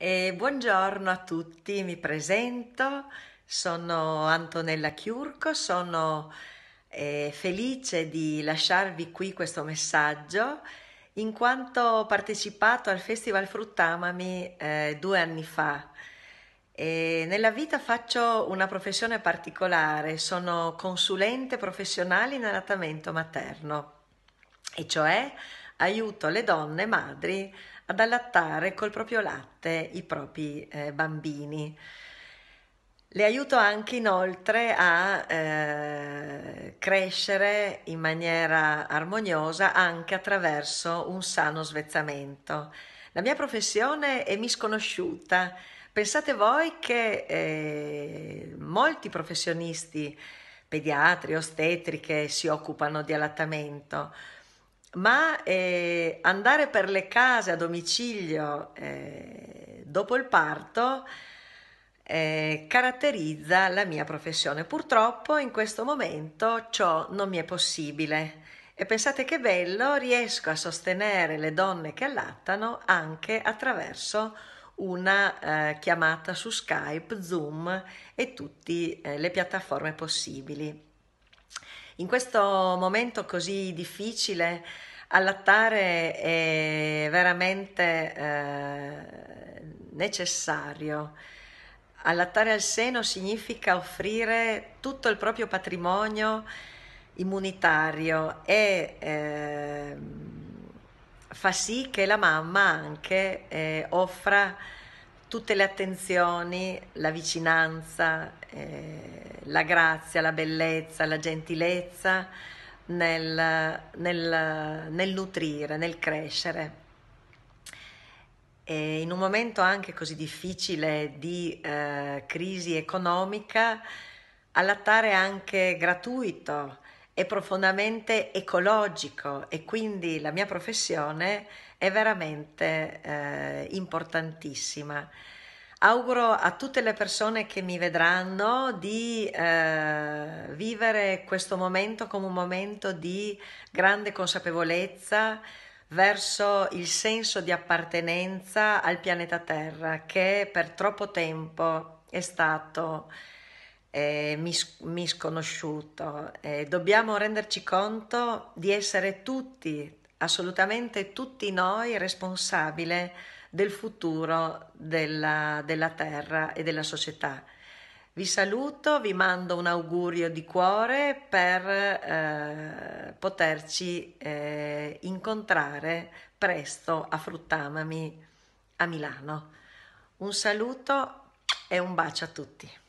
E buongiorno a tutti, mi presento, sono Antonella Chiurco, sono eh, felice di lasciarvi qui questo messaggio in quanto ho partecipato al Festival Fruttamami eh, due anni fa. E nella vita faccio una professione particolare, sono consulente professionale in allattamento materno e cioè aiuto le donne madri ad allattare col proprio latte i propri eh, bambini. Le aiuto anche inoltre a eh, crescere in maniera armoniosa anche attraverso un sano svezzamento. La mia professione è misconosciuta. Pensate voi che eh, molti professionisti pediatri, ostetriche si occupano di allattamento, ma eh, andare per le case a domicilio eh, dopo il parto eh, caratterizza la mia professione. Purtroppo in questo momento ciò non mi è possibile e pensate che bello, riesco a sostenere le donne che allattano anche attraverso una eh, chiamata su Skype, Zoom e tutte eh, le piattaforme possibili. In questo momento così difficile allattare è veramente eh, necessario. Allattare al seno significa offrire tutto il proprio patrimonio immunitario e eh, fa sì che la mamma anche eh, offra tutte le attenzioni, la vicinanza, eh, la grazia, la bellezza, la gentilezza nel, nel, nel nutrire, nel crescere. E in un momento anche così difficile di eh, crisi economica, allattare anche gratuito, è profondamente ecologico e quindi la mia professione è veramente eh, importantissima. Auguro a tutte le persone che mi vedranno di eh, vivere questo momento come un momento di grande consapevolezza verso il senso di appartenenza al pianeta Terra che per troppo tempo è stato eh, mis- misconosciuto. Eh, dobbiamo renderci conto di essere tutti, assolutamente tutti noi, responsabili del futuro della, della terra e della società. Vi saluto, vi mando un augurio di cuore per eh, poterci eh, incontrare presto a Fruttamami a Milano. Un saluto e un bacio a tutti.